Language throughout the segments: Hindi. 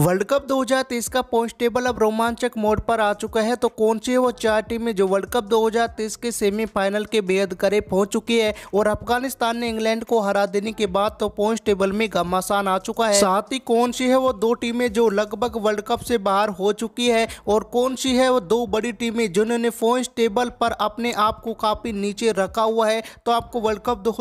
वर्ल्ड कप 2023 का पॉइंट टेबल अब रोमांचक मोड पर आ चुका है तो कौन सी वो चार टीमें जो वर्ल्ड कप 2023 के सेमीफाइनल के बेहद करीब पहुंच चुकी है और अफगानिस्तान ने इंग्लैंड को हरा देने के बाद तो पॉइंट टेबल में घमासान आ चुका है साथ ही कौन सी है वो दो टीमें जो लगभग वर्ल्ड कप से बाहर हो चुकी है और कौन सी है वो दो बड़ी टीमें जिन्होंने पॉइंट टेबल पर अपने आप को काफी नीचे रखा हुआ है तो आपको वर्ल्ड कप दो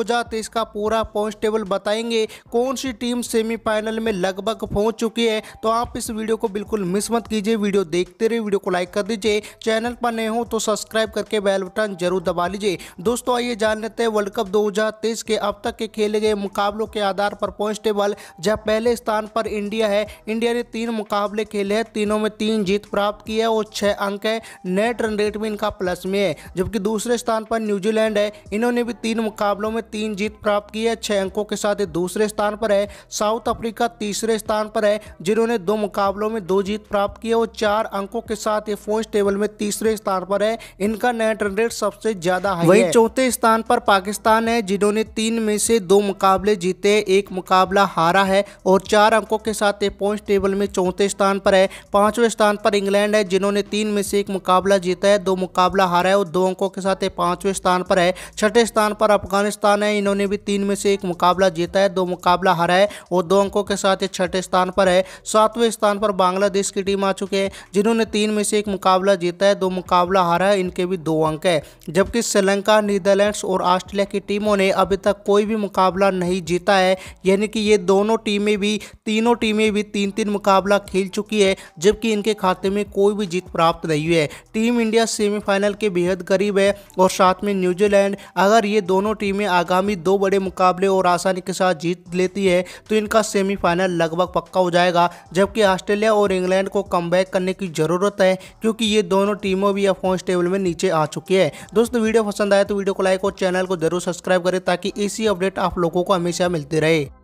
का पूरा पॉइंट टेबल बताएंगे कौन सी टीम सेमीफाइनल में लगभग पहुंच चुकी है तो तो आप इस वीडियो को बिल्कुल मिस मत कीजिए वीडियो देखते रहिए वीडियो को लाइक कर दीजिए चैनल पर नए हो तो सब्सक्राइब करके बेल बटन जरूर दबा लीजिए दोस्तों आइए जान लेते हैं वर्ल्ड कप 2023 के अब तक के खेले गए मुकाबलों के आधार पर पॉइंट टेबल जहाँ पहले स्थान पर इंडिया है इंडिया ने तीन मुकाबले खेले हैं तीनों में तीन जीत प्राप्त की है और छः अंक है नेट रन रेट भी इनका प्लस में है जबकि दूसरे स्थान पर न्यूजीलैंड है इन्होंने भी तीन मुकाबलों में तीन जीत प्राप्त की है छः अंकों के साथ दूसरे स्थान पर है साउथ अफ्रीका तीसरे स्थान पर है जिन्होंने ने दो मुकाबलों में दो जीत प्राप्त की है और चार अंकों के साथ ये फोर्स टेबल में तीसरे स्थान पर है इनका नेट रन रेट सबसे ज्यादा है वही चौथे स्थान पर पाकिस्तान है जिन्होंने तीन में से दो मुकाबले जीते एक मुकाबला हारा है और चार अंकों के साथ ये पॉइंट टेबल में चौथे स्थान पर है पांचवें स्थान पर इंग्लैंड है जिन्होंने तीन में से एक मुकाबला जीता है दो मुकाबला हारा है और दो अंकों के साथ ये पांचवें स्थान पर है छठे स्थान पर अफगानिस्तान है इन्होंने भी तीन में से एक मुकाबला जीता है दो मुकाबला हारा है और दो अंकों के साथ ये छठे स्थान पर है सात सातवें स्थान पर बांग्लादेश की टीम आ चुके हैं जिन्होंने तीन में से एक मुकाबला जीता है दो मुकाबला हारा है इनके भी दो अंक है जबकि श्रीलंका नीदरलैंड्स और ऑस्ट्रेलिया की टीमों ने अभी तक कोई भी मुकाबला नहीं जीता है यानी कि ये दोनों टीमें भी तीनों टीमें भी तीन तीन मुकाबला खेल चुकी है जबकि इनके खाते में कोई भी जीत प्राप्त नहीं है टीम इंडिया सेमीफाइनल के बेहद करीब है और साथ में न्यूजीलैंड अगर ये दोनों टीमें आगामी दो बड़े मुकाबले और आसानी के साथ जीत लेती है तो इनका सेमीफाइनल लगभग पक्का हो जाएगा जबकि ऑस्ट्रेलिया और इंग्लैंड को कम करने की ज़रूरत है क्योंकि ये दोनों टीमों भी अब पॉइंट टेबल में नीचे आ चुकी है दोस्तों वीडियो पसंद आए तो वीडियो को लाइक और चैनल को जरूर सब्सक्राइब करें ताकि ऐसी अपडेट आप लोगों को हमेशा मिलती रहे